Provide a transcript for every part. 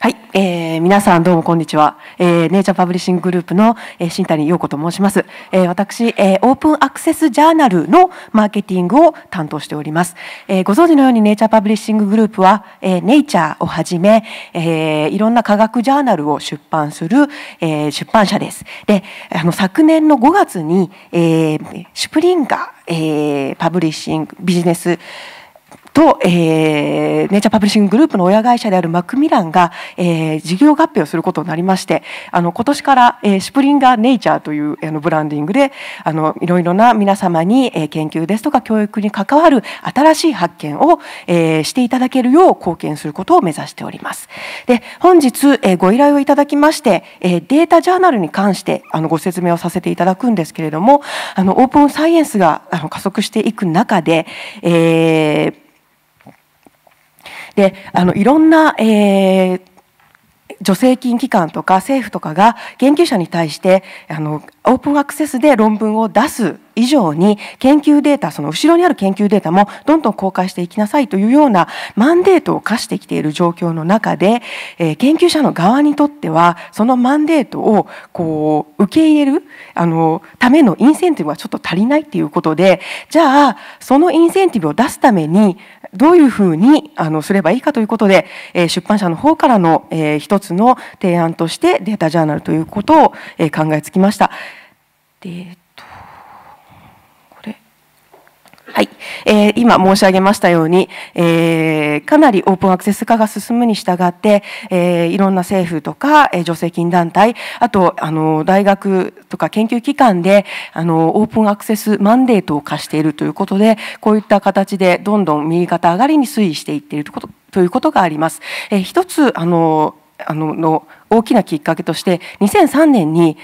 はい、えー、皆さんどうもこんにちは、えー、ネイチャーパブリッシンググループの、えー、新谷陽子と申します、えー、私、えー、オープンアクセスジャーナルのマーケティングを担当しております、えー、ご存知のようにネイチャーパブリッシンググループは、えー、ネイチャーをはじめ、えー、いろんな科学ジャーナルを出版する、えー、出版社ですであの昨年の5月に、えー、シュプリンガ、えー、パブリッシングビジネスと、えー、ネイチャーパブリッシンググループの親会社であるマクミランが、えー、事業合併をすることになりましてあの今年から、えー、スプリンガーネイチャーというあのブランディングであのいろいろな皆様に、えー、研究ですとか教育に関わる新しい発見を、えー、していただけるよう貢献することを目指しております。で本日、えー、ご依頼をいただきまして、えー、データジャーナルに関してあのご説明をさせていただくんですけれどもあのオープンサイエンスがあの加速していく中で、えーであのいろんな、えー、助成金機関とか政府とかが研究者に対してあのオープンアクセスで論文を出す以上に研究データその後ろにある研究データもどんどん公開していきなさいというようなマンデートを課してきている状況の中で、えー、研究者の側にとってはそのマンデートをこう受け入れるあのためのインセンティブはちょっと足りないっていうことでじゃあそのインセンティブを出すためにどういうふうにあのすればいいかということで、えー、出版社の方からの、えー、一つの提案としてデータジャーナルということを、えー、考えつきました。デーはい。えー、今申し上げましたように、えー、かなりオープンアクセス化が進むに従って、えー、いろんな政府とか、えー、助成金団体、あと、あの、大学とか研究機関で、あの、オープンアクセスマンデートを課しているということで、こういった形でどんどん右肩上がりに推移していっているということがあります。えー、一つ、あの、あのの大きなきっかけとして2003年に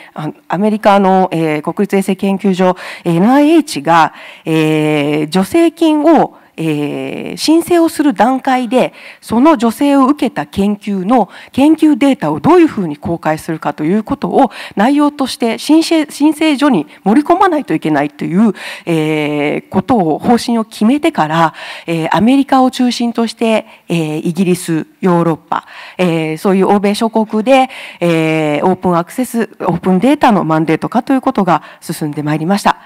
アメリカの、えー、国立衛生研究所 NIH が、えー、助成金をえー、申請をする段階でその助成を受けた研究の研究データをどういうふうに公開するかということを内容として申請申請所に盛り込まないといけないという、えー、ことを方針を決めてから、えー、アメリカを中心として、えー、イギリスヨーロッパ、えー、そういう欧米諸国で、えー、オープンアクセスオープンデータのマンデート化ということが進んでまいりました、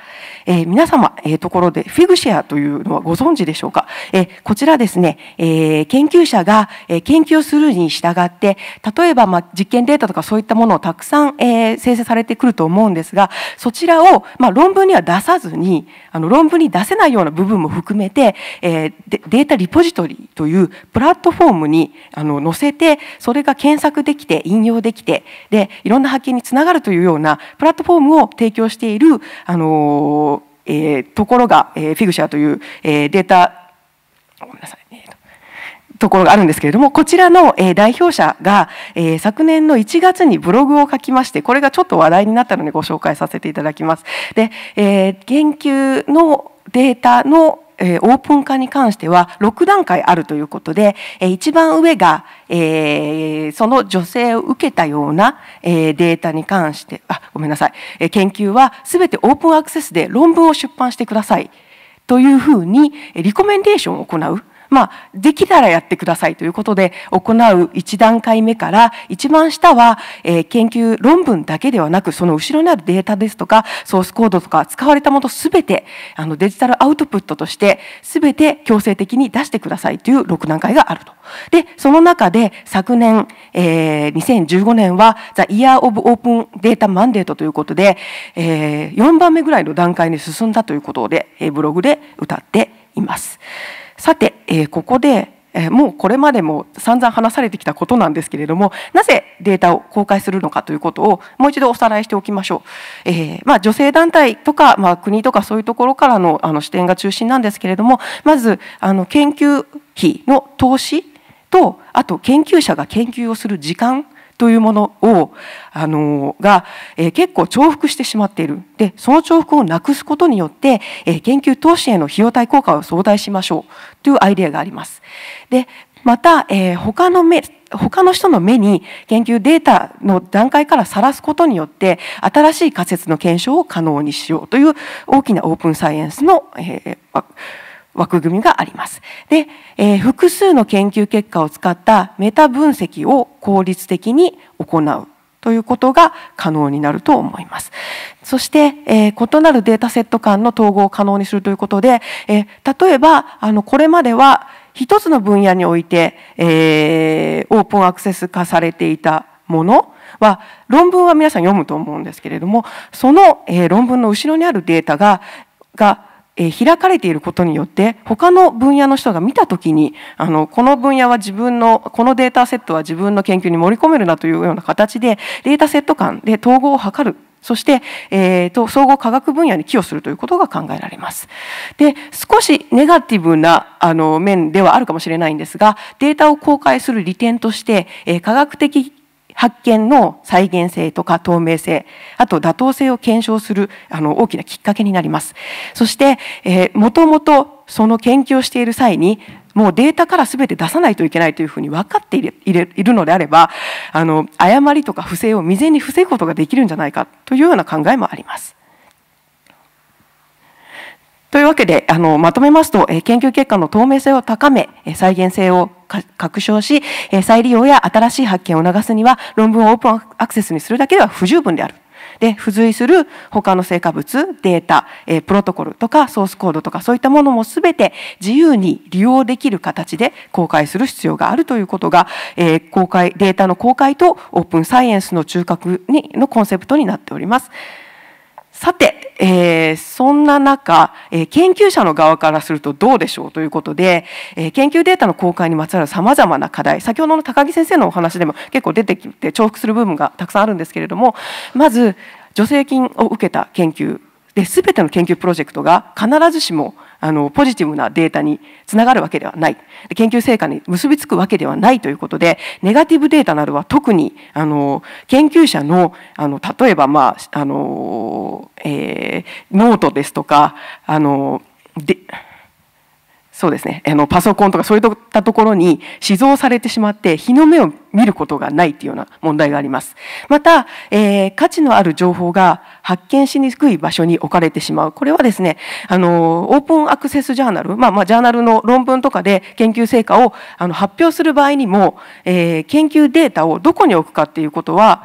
えー、皆様、えー、ところでフィグシェアというのはご存知でししょうか。えこちらですね、え研究者が、え研究するに従って、例えば、ま実験データとかそういったものをたくさん、え生成されてくると思うんですが、そちらを、ま論文には出さずに、あの論文に出せないような部分も含めて、えデータリポジトリというプラットフォームにあの載せて、それが検索できて、引用できて、で、いろんな発見につながるというようなプラットフォームを提供している、あのえー、ところが、えー、フィグシャーという、えー、データごめんなさい、ね、ところがあるんですけれどもこちらの、えー、代表者が、えー、昨年の1月にブログを書きましてこれがちょっと話題になったのでご紹介させていただきます。で、えー、研究のデータのえオープン化に関しては6段階あるということで、え一番上が、えその女性を受けたような、えデータに関して、あ、ごめんなさい、え研究は全てオープンアクセスで論文を出版してくださいというふうにリコメンデーションを行う。まあ、できたらやってくださいということで行う一段階目から一番下は、えー、研究論文だけではなくその後ろにあるデータですとかソースコードとか使われたものすべてあのデジタルアウトプットとしてすべて強制的に出してくださいという6段階があると。で、その中で昨年、えー、2015年は The Year of Open Data Mandate ということで、えー、4番目ぐらいの段階に進んだということで、ブログで歌っています。さて、えー、ここで、えー、もうこれまでも散々話されてきたことなんですけれどもなぜデータを公開するのかということをもう一度おさらいしておきましょう、えー、まあ、女性団体とか、まあ、国とかそういうところからのあの視点が中心なんですけれどもまずあの研究費の投資とあと研究者が研究をする時間というものをあのが、えー、結構重複してしまっているでその重複をなくすことによって、えー、研究投資への費用対効果を相対しましょうというアイデアがあります。でまた、えー、他の目他の人の目に研究データの段階からさらすことによって新しい仮説の検証を可能にしようという大きなオープンサイエンスの、えー枠組みがあります。で、えー、複数の研究結果を使ったメタ分析を効率的に行うということが可能になると思います。そして、えー、異なるデータセット間の統合を可能にするということで、えー、例えば、あの、これまでは一つの分野において、えー、オープンアクセス化されていたものは、論文は皆さん読むと思うんですけれども、その、え論文の後ろにあるデータが、がえ開かれていることによって他の分野の人が見た時にあのこの分野は自分のこのデータセットは自分の研究に盛り込めるなというような形でデータセット間で統合を図るそして、えーと、と総合科学分野に寄与するということが考えられます。で少しネガティブなあの面ではあるかもしれないんですがデータを公開する利点として、えー、科学的発見の再現性とか透明性、あと妥当性を検証するあの大きなきっかけになります。そして、えー、もともとその研究をしている際に、もうデータから全て出さないといけないというふうに分かっているのであれば、あの、誤りとか不正を未然に防ぐことができるんじゃないかというような考えもあります。というわけで、あの、まとめますと、研究結果の透明性を高め、再現性を確証し、再利用や新しい発見を促すには、論文をオープンアクセスにするだけでは不十分である。で、付随する他の成果物、データ、プロトコルとかソースコードとかそういったものも全て自由に利用できる形で公開する必要があるということが、公開、データの公開とオープンサイエンスの中核にのコンセプトになっております。さて、えー、そんな中、えー、研究者の側からするとどうでしょうということで、えー、研究データの公開にまつわるさまざまな課題先ほどの高木先生のお話でも結構出てきて重複する部分がたくさんあるんですけれどもまず助成金を受けた研究で全ての研究プロジェクトが必ずしもあのポジティブなデータにつながるわけではない研究成果に結びつくわけではないということでネガティブデータなどは特にあの研究者のあの例えば、まああのえー、ノートですとかあのでそうですねあのパソコンとかそういったところに寄贈されてしまって日の目を見ることがないというような問題がありますまた、えー、価値のある情報が発見しにくい場所に置かれてしまうこれはですねあのオープンアクセスジャーナル、まあ、まあジャーナルの論文とかで研究成果をあの発表する場合にも、えー、研究データをどこに置くかっていうことは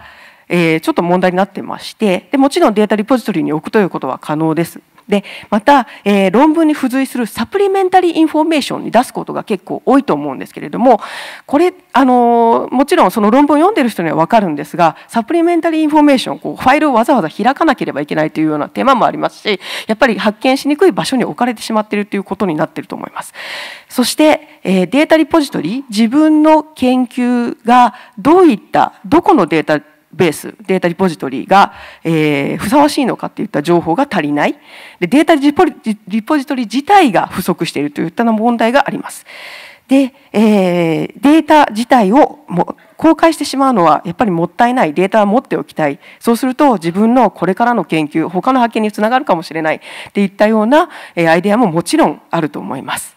えー、ちょっと問題になってましてでもちろんデータリポジトリに置くということは可能ですでまた、えー、論文に付随するサプリメンタリーインフォメーションに出すことが結構多いと思うんですけれどもこれあのもちろんその論文を読んでる人には分かるんですがサプリメンタリーインフォメーションこうファイルをわざわざ開かなければいけないというような手間もありますしやっぱり発見しにくい場所に置かれてしまっているということになっていると思います。そして、えー、データリポジトリ自分の研究がどういったどこのデータベースデータリポジトリが、えー、ふさわしいのかっていった情報が足りないでデータリポジトリ自体が不足しているといった問題があります。で、えー、データ自体をも公開してしまうのはやっぱりもったいないデータは持っておきたいそうすると自分のこれからの研究他の発見につながるかもしれないっていったような、えー、アイデアももちろんあると思います。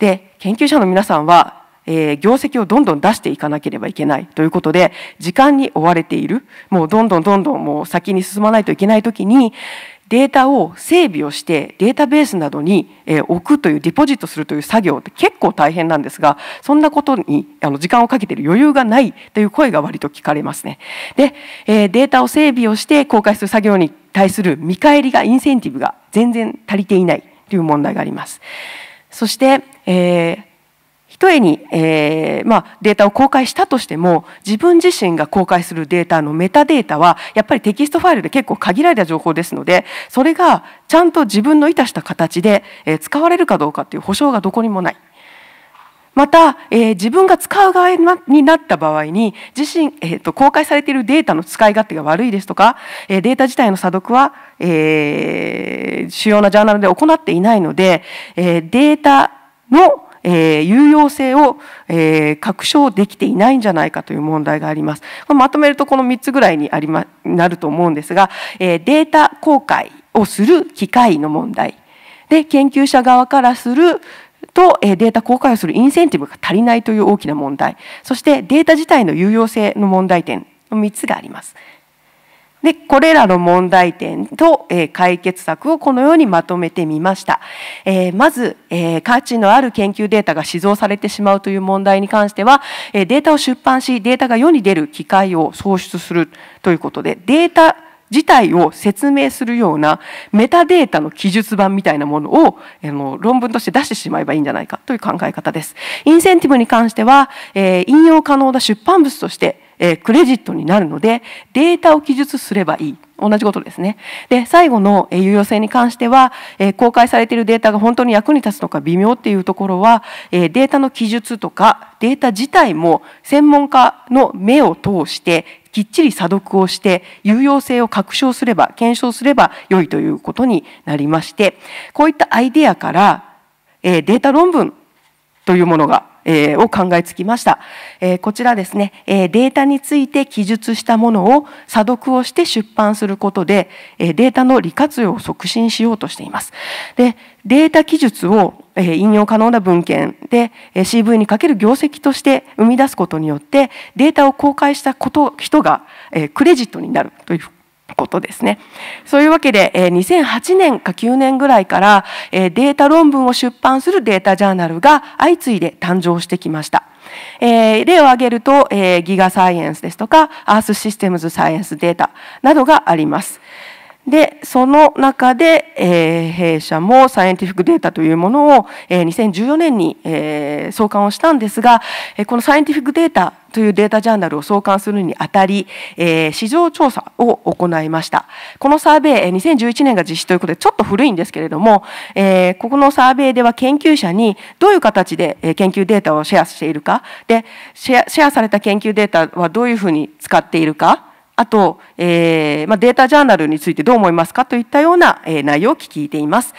で研究者の皆さんはえー、業績をどんどん出していかなければいけないということで、時間に追われている、もうどんどんどんどんもう先に進まないといけないときに、データを整備をしてデータベースなどに置くというディポジットするという作業って結構大変なんですがそんなことにあの時間をかけている余裕がないという声が割と聞かれますね。でデータを整備をして公開する作業に対する見返りがインセンティブが全然足りていないという問題があります。そして、えーひとえに、えー、まあ、データを公開したとしても自分自身が公開するデータのメタデータはやっぱりテキストファイルで結構限られた情報ですのでそれがちゃんと自分のいたした形で、え使われるかどうかっていう保証がどこにもない。また、えー、自分が使う側になった場合に自身、えーと、公開されているデータの使い勝手が悪いですとか、えー、データ自体の査読は、えー、主要なジャーナルで行っていないので、えデータのえー、有用性を、えー、確証できていないんじゃないかという問題があります。まとめるとこの3つぐらいにありまなると思うんですが、えー、データ公開をする機会の問題で研究者側からするとデータ公開をするインセンティブが足りないという大きな問題そしてデータ自体の有用性の問題点の3つがあります。でこれらの問題点と、え解決策をこのようにまとめてみました、えまず、え価値のある研究データが死蔵されてしまうという問題に関しては、えデータを出版しデータが世に出る機会を創出するということでデータ自体を説明するようなメタデータの記述版みたいなものをあの論文として出してしまえばいいんじゃないかという考え方です。インセンティブに関しては、え引用可能な出版物としてえクレジットになるのでデータを記述すればいい。同じことですね。で、最後の有用性に関しては、公開されているデータが本当に役に立つのか微妙っていうところは、データの記述とか、データ自体も専門家の目を通してきっちり査読をして有用性を確証すれば検証すれば良いということになりましてこういったアイデアから、えデータ論文というものがえー、を考えつきました。えー、こちらですね、えー、データについて記述したものを査読をして出版することで、えー、データの利活用を促進しようとしています。で、データ記述をえ引用可能な文献でえ CV にかける業績として生み出すことによってデータを公開したこと人がえクレジットになるということですね。そういうわけで、2008年か9年ぐらいから、データ論文を出版するデータジャーナルが相次いで誕生してきました。えー、例を挙げると、えー、ギガサイエンスですとか、アースシステムズサイエンスデータなどがあります。で、その中で、えー、弊社もサイエンティフィックデータというものを、えー、2014年に、えー、創刊をしたんですが、えこのサイエンティフィックデータというデータジャーナルを創刊するにあたり、え市場調査を行いました。このサーベイ、え2011年が実施ということで、ちょっと古いんですけれども、えここのサーベイでは研究者にどういう形で研究データをシェアしているか、で、シェアシェアされた研究データはどういうふうに使っているか、あと、えーまあ、データジャーナルについてどう思いますかといったような、えー、内容を聞いています。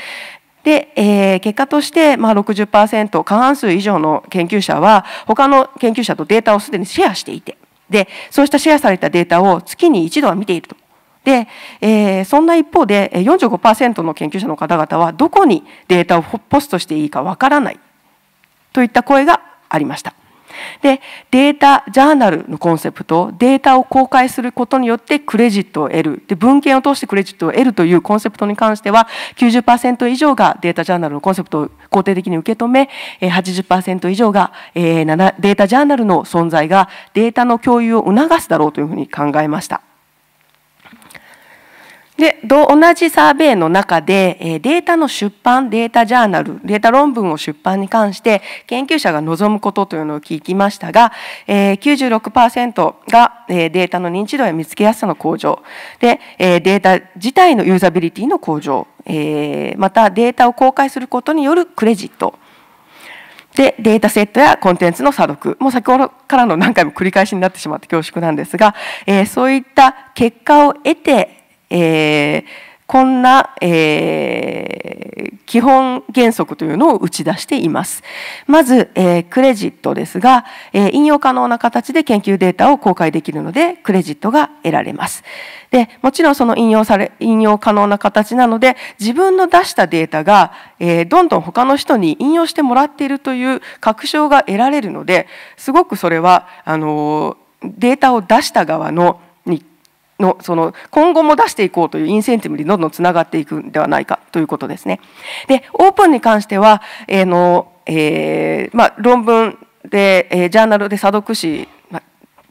で、えー、結果として、まあ60%、過半数以上の研究者は、他の研究者とデータをすでにシェアしていて、で、そうしたシェアされたデータを月に一度は見ていると。で、えー、そんな一方で45%の研究者の方々はどこにデータをポストしていいかわからないといった声がありました。でデータジャーナルのコンセプトデータを公開することによってクレジットを得るで文献を通してクレジットを得るというコンセプトに関しては90%以上がデータジャーナルのコンセプトを肯定的に受け止め80%以上がデータジャーナルの存在がデータの共有を促すだろうというふうに考えました。で同じサーベイの中でデータの出版データジャーナルデータ論文を出版に関して研究者が望むことというのを聞きましたが96%がデータの認知度や見つけやすさの向上でデータ自体のユーザビリティの向上またデータを公開することによるクレジットでデータセットやコンテンツの査読もう先ほどからの何回も繰り返しになってしまって恐縮なんですが、えそういった結果を得てえー、こんな、えー、基本原則というのを打ち出しています。まず、えー、クレジットですが、えー、引用可能な形で研究データを公開できるので、クレジットが得られます。で、もちろんその引用され、引用可能な形なので、自分の出したデータが、えー、どんどん他の人に引用してもらっているという確証が得られるので、すごくそれは、あのデータを出した側ののその今後も出していこうというインセンティブにどんどんつながっていくんではないかということですね。でオープンに関しては、えーのえーまあ、論文で、えー、ジャーナルで査読し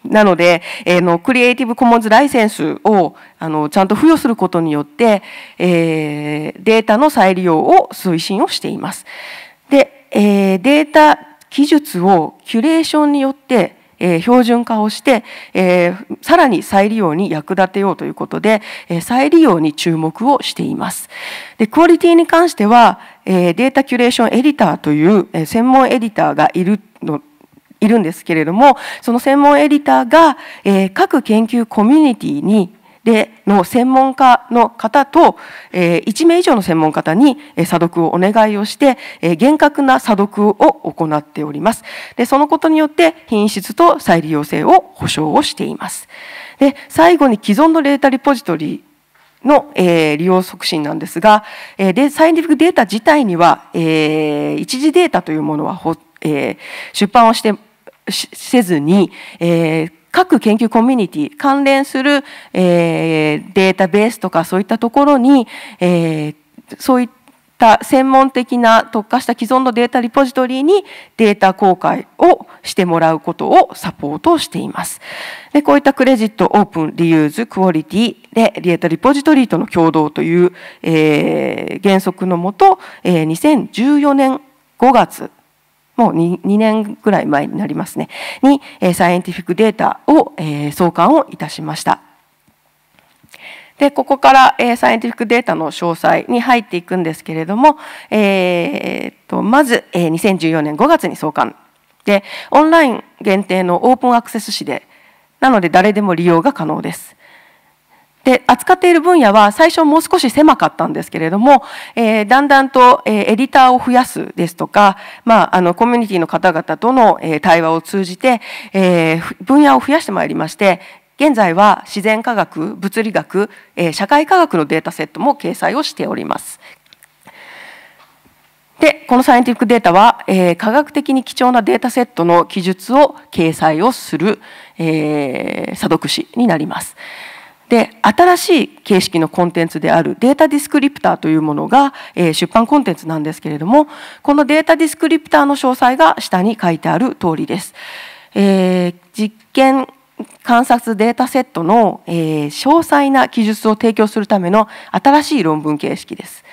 なので、えーの、のクリエイティブコモンズライセンスをあのちゃんと付与することによって、えー、データの再利用を推進をしています。で、えー、データ技術をキュレーションによってえー、標準化をして、えー、さらに再利用に役立てようということで、えー、再利用に注目をしています。で、クオリティに関しては、えー、データキュレーションエディターという、えー、専門エディターがいるのいるんですけれども、その専門エディターが、えー、各研究コミュニティにでの専門家の方と、え1名以上の専門方に査読をお願いをして、え厳格な査読を行っております。で、そのことによって品質と再利用性を保証をしています。で、最後に既存のデータリポジトリの、え利用促進なんですが、えでサイエンティフィックデータ自体には、え一時データというものは、え出版をしてせずに、えー各研究コミュニティ、関連する、えー、データベースとかそういったところに、えー、そういった専門的な特化した既存のデータリポジトリにデータ公開をしてもらうことをサポートしています。でこういったクレジット、オープン、リユーズ、クオリティでデータリポジトリとの共同という、えー、原則のもと、えー、2014年5月もう 2, 2年ぐらい前になりますねに、えサイエンティフィックデータを、え送還をいたしました。でここから、えサイエンティフィックデータの詳細に入っていくんですけれども、えー、とまず、え2014年5月に創刊でオンライン限定のオープンアクセス誌でなので誰でも利用が可能です。で扱っている分野は最初もう少し狭かったんですけれども、えー、だんだんと、えー、エディターを増やすですとか、まあ、あのコミュニティの方々との、えー、対話を通じて、えー、分野を増やしてまいりまして現在は自然科学物理学、えー、社会科学のデータセットも掲載をしております。でこのサイエンティフィックデータは、えー、科学的に貴重なデータセットの記述を掲載をする、えー、査読誌になります。で新しい形式のコンテンツであるデータディスクリプターというものが、え出版コンテンツなんですけれどもこのデータディスクリプターの詳細が下に書いてある通りです。えー、実験観察データセットの、えー、詳細な記述を提供するための新しい論文形式です。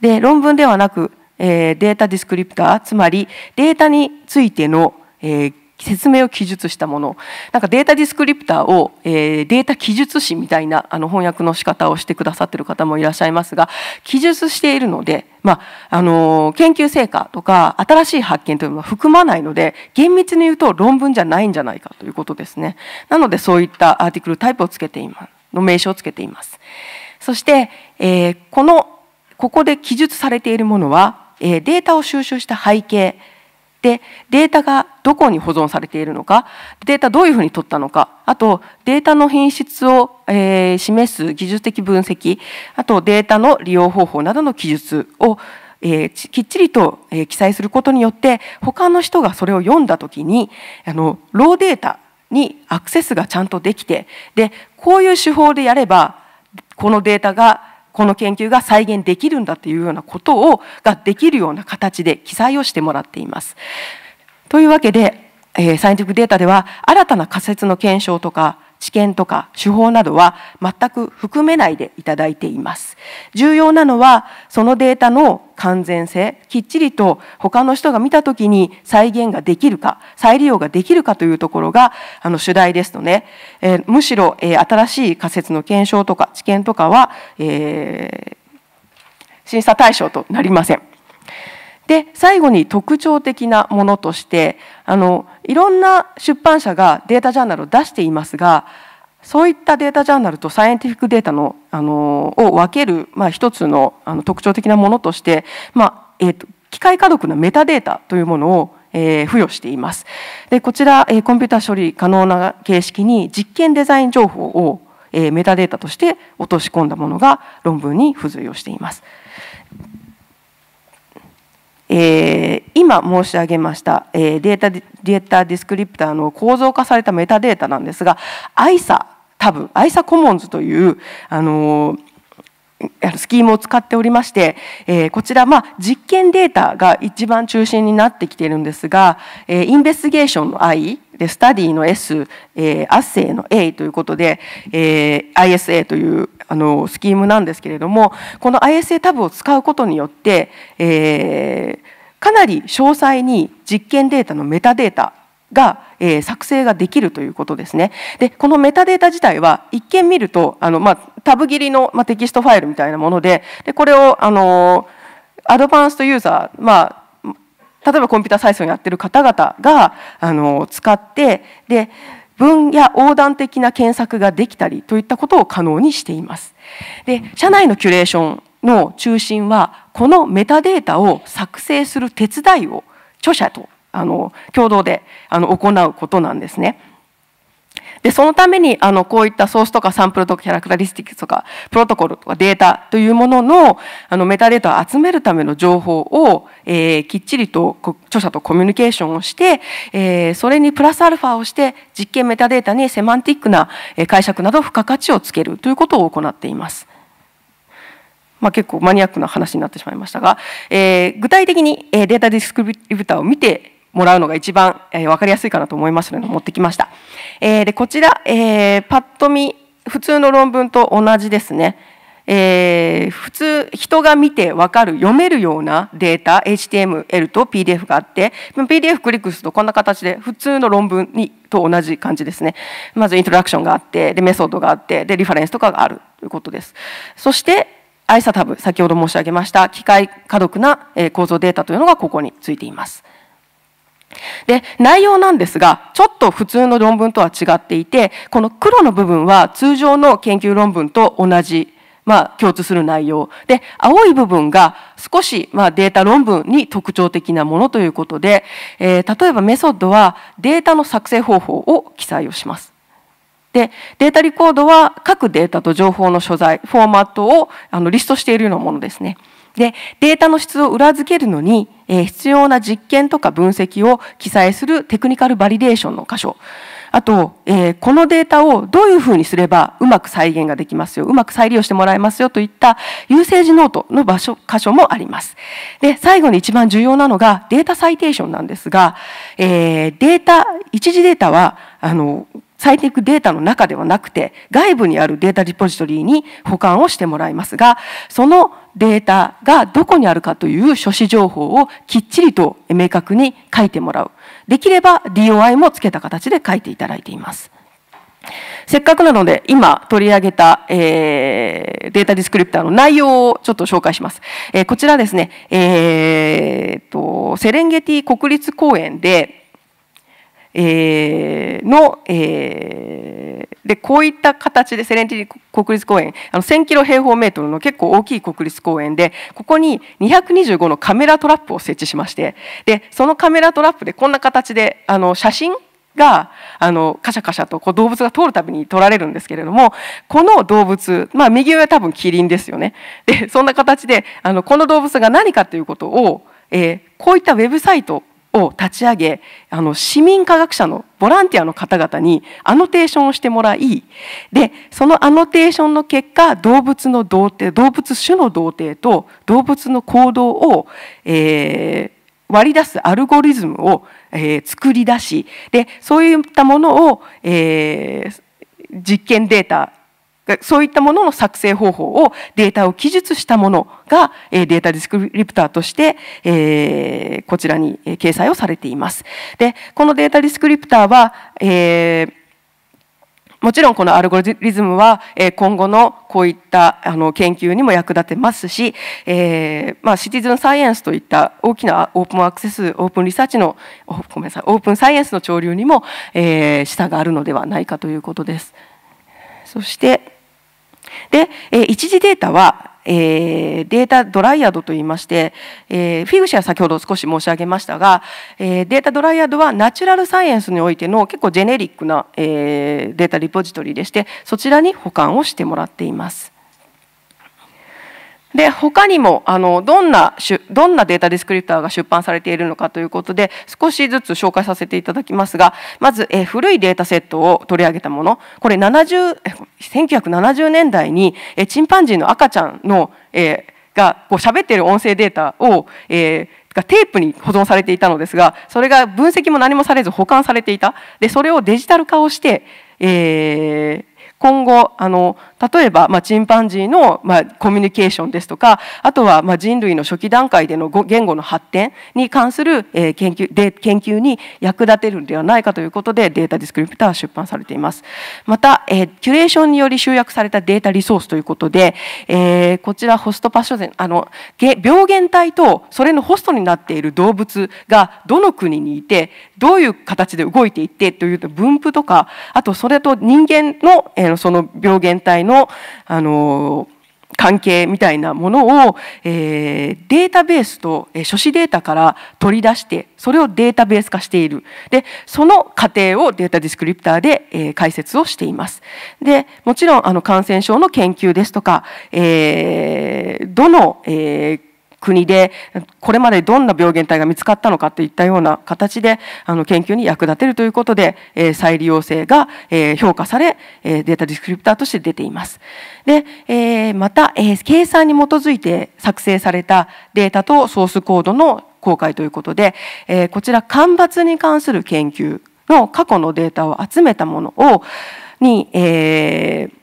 で論文ではなく、えー、データディスクリプターつまりデータについての、えー、説明を記述したものなんかデータディスクリプターを、えー、データ記述誌みたいなあの翻訳の仕方をしてくださってる方もいらっしゃいますが記述しているので、まあ、あの研究成果とか新しい発見というのは含まないので厳密に言うと論文じゃないんじゃないかということですねなのでそういったアーティクルタイプをつけていますの名称をつけていますそして、えー、このここで記述されているものは、えー、データを収集した背景でデータがどこに保存されているのかデータどういうふうに取ったのかあとデータの品質を、えー、示す技術的分析あとデータの利用方法などの記述を、えー、きっちりと、えー、記載することによって他の人がそれを読んだ時にあのローデータにアクセスがちゃんとできてでこういう手法でやればこのデータがこの研究が再現できるんだというようなことをができるような形で記載をしてもらっています。というわけで、えー、サイエンティックデータでは新たな仮説の検証とか知見とか手法などは全く含めないでいただいています。重要なのは、そのデータの完全性、きっちりと他の人が見たときに再現ができるか、再利用ができるかというところが、あの、主題ですので、えー、むしろ、えー、新しい仮説の検証とか知見とかは、えー、審査対象となりません。で最後に特徴的なものとしてあのいろんな出版社がデータジャーナルを出していますがそういったデータジャーナルとサイエンティフィックデータのあのを分ける、まあ、一つのあの特徴的なものとして、まあえーと、機械科学のメタデータというものをえー、付与しています。でこちら、えー、コンピュータ処理可能な形式に実験デザイン情報を、えー、メタデータとして落とし込んだものが論文に付随をしています。えー、今申し上げました、えー、データデータディスクリプターの構造化されたメタデータなんですが ISA 多分 ISA コモンズという、あのースキームを使っておりまして、えー、こちら、まあ、実験データが一番中心になってきているんですが、えー、インベスゲーションの I でスタディの S、えー、アッセイの A ということで、えー、ISA というあのスキームなんですけれどもこの ISA タブを使うことによって、えー、かなり詳細に実験データのメタデータが、えー、作成ができるということですね。で、このメタデータ自体は一見見ると、あのまあ、タブ切りの、まあ、テキストファイルみたいなもので、でこれをあのアドバンストユーザー、まあ、例えばコンピューターサイエンスをやってる方々があの使ってで。分野横断的な検索ができたりといったことを可能にしています。で社内のキュレーションの中心はこのメタデータを作成する手伝いを著者とあの共同であの行うことなんですね。で、そのために、あの、こういったソースとかサンプルとかキャラクタリスティックとか、プロトコルとかデータというものの、あの、メタデータを集めるための情報を、えー、きっちりと著者とコミュニケーションをして、えー、それにプラスアルファをして、実験メタデータにセマンティックな解釈など付加価値をつけるということを行っています。まあ、結構マニアックな話になってしまいましたが、えー、具体的にデータディスクリプターを見てもらうのが一番、えー、分かりやすいかなと思いますので持ってきました。えー、でこちら、えー、パッと見普通の論文と同じですね。えー、普通人が見て分かる読めるようなデータ HTML と PDF があって PDF クリックするとこんな形で普通の論文にと同じ感じですねまずイントロダクションがあってでメソッドがあってでリファレンスとかがあるということですそして ISA タブ先ほど申し上げました機械可読な構造データというのがここについていますで内容なんですがちょっと普通の論文とは違っていてこの黒の部分は通常の研究論文と同じ、まあ、共通する内容で青い部分が少し、まあ、データ論文に特徴的なものということで、えー、例えばメソッドはデータの作成方法を記載をします。でデータリコードは各データと情報の所在フォーマットをあのリストしているようなものですね。でデータの質を裏付けるのに、えー、必要な実験とか分析を記載するテクニカルバリデーションの箇所あと、えー、このデータをどういうふうにすればうまく再現ができますようまく再利用してもらえますよといった優勢時ノートの場所箇所もありますで最後に一番重要なのがデータサイテーションなんですが、えー、データ一次データはあの最適データの中ではなくて、外部にあるデータリポジトリに保管をしてもらいますが、そのデータがどこにあるかという書誌情報をきっちりと明確に書いてもらう。できれば DOI もつけた形で書いていただいています。せっかくなので、今取り上げた、えー、データディスクリプターの内容をちょっと紹介します。えー、こちらですね、えーと、セレンゲティ国立公園で、えー、の、えー、でこういった形でセレンティリ国立公園あの1000キロ平方メートルの結構大きい国立公園でここに225のカメラトラップを設置しましてでそのカメラトラップでこんな形であの写真があのカシャカシャとこう動物が通るたびに撮られるんですけれどもこの動物、まあ、右上は多分キリンですよねでそんな形であのこの動物が何かということを、えー、こういったウェブサイトを立ち上げあの市民科学者のボランティアの方々にアノテーションをしてもらいでそのアノテーションの結果動物の童貞動物種の童貞と動物の行動を、えー、割り出すアルゴリズムを、えー、作り出しでそういったものを、えー、実験データそういったものの作成方法をデータを記述したものがデータディスクリプターとして、えこちらに掲載をされています。で、このデータディスクリプターは、えーもちろんこのアルゴリズムは今後のこういった研究にも役立てますし、えー、まあシティズンサイエンスといった大きなオープンアクセス、オープンリサーチの、ごめんなさい、オープンサイエンスの潮流にも、えー、下があるのではないかということです。そして、で、え一次データは、えー、データドライアドといいまして、えー、フィグシは先ほど少し申し上げましたが、えー、データドライアドはナチュラルサイエンスにおいての結構ジェネリックな、えー、データリポジトリでしてそちらに保管をしてもらっています。で他にもあのどんなどんなデータディスクリプターが出版されているのかということで少しずつ紹介させていただきますがまずえ古いデータセットを取り上げたものこれ70 1970年代にえチンパンジーの赤ちゃんの、えー、がこう喋っている音声データを、えー、がテープに保存されていたのですがそれが分析も何もされず保管されていたでそれをデジタル化をして、えー、今後あの例えば、まあ、チンパンジーの、まあ、コミュニケーションですとかあとは、まあ、人類の初期段階での言語の発展に関する、えー、研究で研究に役立てるのではないかということでデータディスクリプターは出版されていますまた、えー、キュレーションにより集約されたデータリソースということで、えー、こちらホストパッションあの病原体とそれのホストになっている動物がどの国にいてどういう形で動いていってという分布とかあとそれと人間の、えーのその病原体のあの関係みたいなものを、えー、データベースと、えー、書士データから取り出してそれをデータベース化しているでその過程をデータディスクリプターで、えー、解説をしていますでもちろんあの感染症の研究ですとか、えー、どの、えー国でこれまでどんな病原体が見つかったのかといったような形であの研究に役立てるということで、え再利用性が、え評価され、えデータディスクリプターとして出ています。で、えまた、え計算に基づいて作成されたデータとソースコードの公開ということで、えこちら干ばつに関する研究の過去のデータを集めたものをに、えー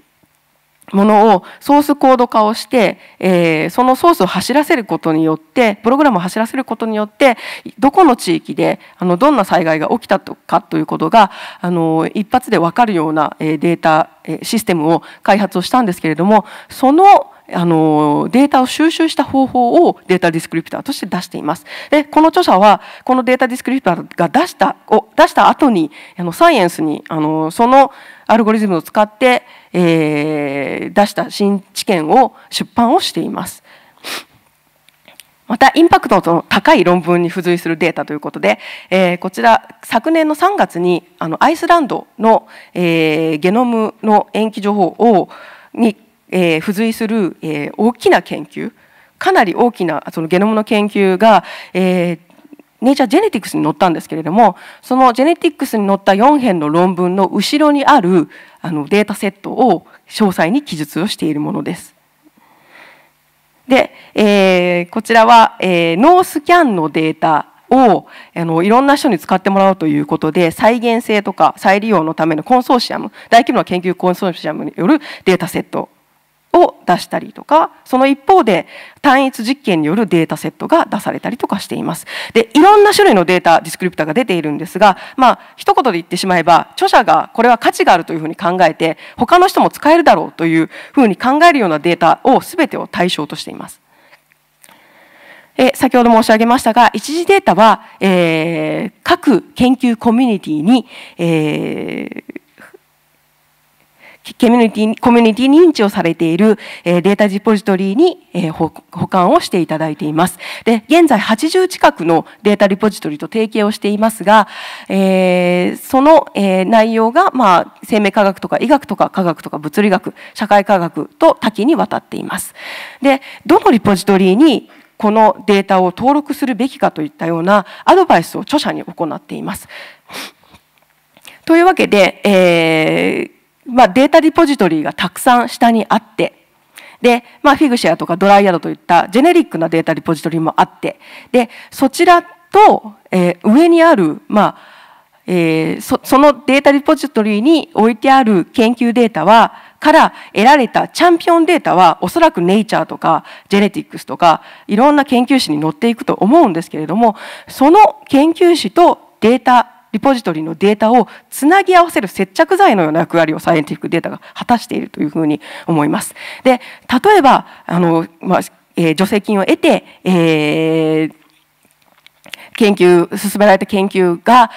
ものをソースコード化をして、えー、そのソースを走らせることによってプログラムを走らせることによってどこの地域であのどんな災害が起きたとかということがあの一発でわかるようなデータシステムを開発をしたんですけれどもそのあのデータを収集した方法をデータディスクリプターとして出しています。でこの著者はこのデータディスクリプターが出したを出した後にあのサイエンスにあのそのアルゴリズムを使って、えー、出した新知見を出版をしています。またインパクトの高い論文に付随するデータということで、えー、こちら昨年の3月にあのアイスランドの、えー、ゲノムの延期情報をにえー、付随する、えー、大きな研究かなり大きなそのゲノムの研究が、えー、ネイチャージェネティクスに載ったんですけれどもそのジェネティクスに載った4編の論文の後ろにあるあのデータセットを詳細に記述をしているものです。で、えー、こちらは、えー、スキャンのデータをあのいろんな人に使ってもらうということで再現性とか再利用のためのコンソーシアム大規模な研究コンソーシアムによるデータセットを出したりとかその一方で単一実験によるデータセットが出されたりとかしています。でいろんな種類のデータディスクリプターが出ているんですがまあ一言で言ってしまえば著者がこれは価値があるというふうに考えて他の人も使えるだろうというふうに考えるようなデータを全てを対象としています。え先ほど申し上げましたが一次データは、えー、各研究コミュニティに、えー、コミュニティコミュニティ認知をされている、えデータジポジトリに、え保管をしていただいています。で、現在80近くのデータリポジトリと提携をしていますが、えー、その、え内容が、まあ、生命科学とか医学とか科学とか物理学、社会科学と多岐にわたっています。で、どのリポジトリにこのデータを登録するべきかといったようなアドバイスを著者に行っています。というわけで、えーまあ、データリポジトリがたくさん下にあってで、まあ、フィグシェアとかドライヤードといったジェネリックなデータリポジトリもあってでそちらと、えー、上にある、まあえー、そそのデータリポジトリに置いてある研究データはから得られたチャンピオンデータはおそらくネイチャーとかジェネティックスとかいろんな研究誌に載っていくと思うんですけれどもその研究誌とデータリポジトリのデータをつなぎ合わせる接着剤のような役割をサイエンティフィックデータが果たしているというふうに思います。で例えばあの、まあえー、助成金を得て、えー、研究進められた研究が、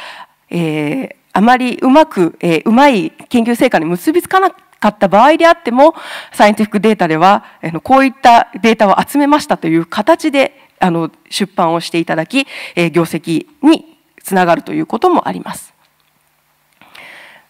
えー、あまりうまく、えー、うまい研究成果に結びつかなかった場合であってもサイエンティフィックデータではこういったデータを集めましたという形であの出版をしていただき、えー、業績につながるということもあります。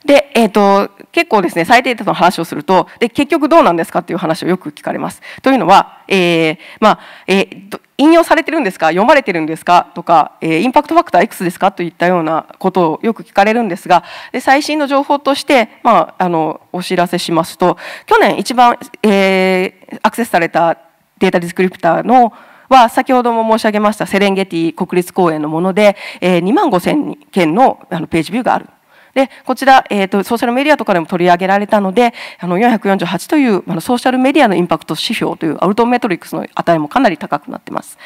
で、えーと、結構ですね最低点の話をするとで結局どうなんですかっていう話をよく聞かれます。というのは、えーまあえー、引用されてるんですか読まれてるんですかとか、えー、インパクトファクター X ですかといったようなことをよく聞かれるんですがで最新の情報として、まあ、あのお知らせしますと去年一番、えー、アクセスされたデータディスクリプターの、は先ほども申し上げましたセレンゲティ国立公園のもので、えー、2万5000件のあのページビューがある。でこちら、えーと、ソーシャルメディアとかでも取り上げられたのであの448というあのソーシャルメディアのインパクト指標というアウトメトリックスの値もかなり高くなっています。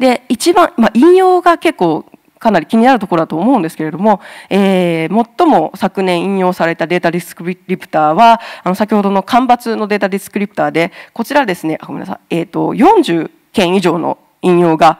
で一番、まあ、引用が結構かなり気になるところだと思うんですけれども、えー、最も昨年引用されたデータディスクリプターはあの先ほどの干ばつのデータディスクリプターでこちらですねごめんなさい、えーと40件以上の引用が、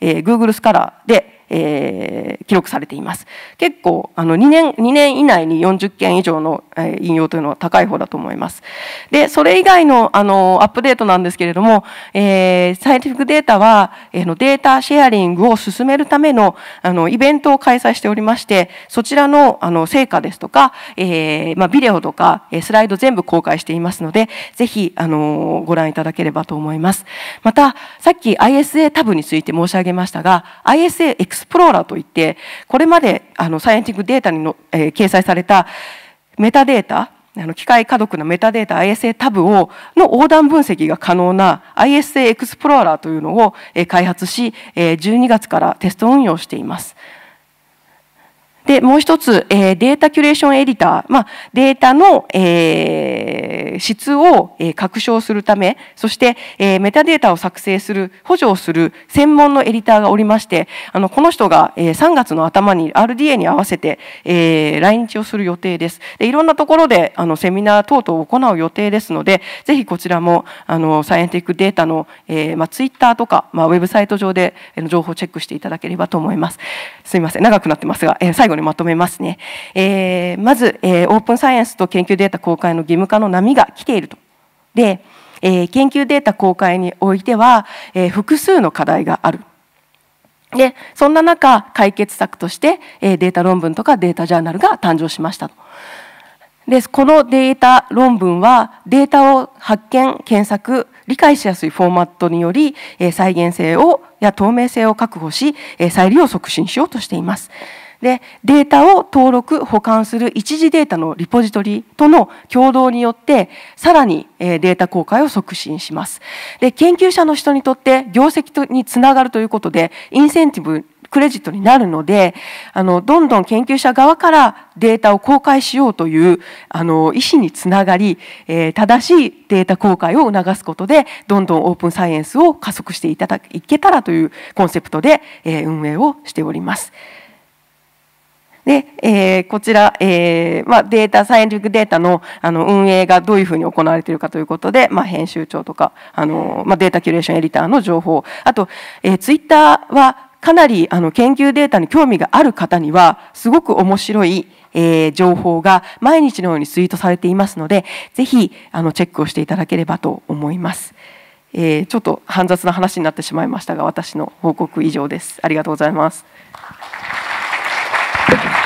えー、Google スカラーでえー、記録されています。結構あの2年 ,2 年以内に40件以上の、えー、引用というのは高い方だと思います。でそれ以外のあのアップデートなんですけれども、えー、サイエンティフィックデータは、えー、データシェアリングを進めるためのあのイベントを開催しておりましてそちらのあの成果ですとか、えーまあ、ビデオとかスライド全部公開していますのでぜひあのご覧いただければと思います。またさっき ISA タブについて申し上げましたが ISA エクススプローラーといってこれまであのサイエンティックデータにの、えー、掲載されたメタデータあの機械家族のメタデータ ISA タブをの横断分析が可能な ISA エクスプローラーというのを開発し12月からテスト運用しています。で、もう一つ、えー、データキュレーションエディター。まあ、データの、えー、質を、えー、拡張するため、そして、えー、メタデータを作成する、補助をする専門のエディターがおりまして、あの、この人が、えー、3月の頭に RDA に合わせて、えー、来日をする予定です。で、いろんなところで、あの、セミナー等々を行う予定ですので、ぜひこちらも、あの、サイエンティックデータの、えー、まあ、ツイッターとか、まあ、ウェブサイト上で、え情報をチェックしていただければと思います。すいません。長くなってますが、えー、最後後にまとめますね。えー、まず、えー、オープンサイエンスと研究データ公開の義務化の波が来ていると。で、えー、研究データ公開においては、えー、複数の課題がある。で、そんな中、解決策として、えー、データ論文とかデータジャーナルが誕生しましたと。で、このデータ論文は、データを発見、検索、理解しやすいフォーマットにより、え再現性をや透明性を確保し、え再利用を促進しようとしています。でデータを登録保管する一時データのリポジトリとの共同によってさらにデータ公開を促進しますで研究者の人にとって業績につながるということでインセンティブクレジットになるのであのどんどん研究者側からデータを公開しようというあの意思につながり、えー、正しいデータ公開を促すことでどんどんオープンサイエンスを加速していただいけたらというコンセプトで、えー、運営をしております。で、えー、こちら、えーまあ、データ、サイエンティックデータのあの運営がどういうふうに行われているかということで、まあ、編集長とか、あのまあ、データキュレーションエディターの情報、あと、えー、ツイッターはかなりあの研究データに興味がある方には、すごく面白い、えー、情報が毎日のようにツイートされていますので、ぜひあのチェックをしていただければと思います。えー、ちょっと煩雑な話になってしまいましたが、私の報告以上です。ありがとうございます。Gracias.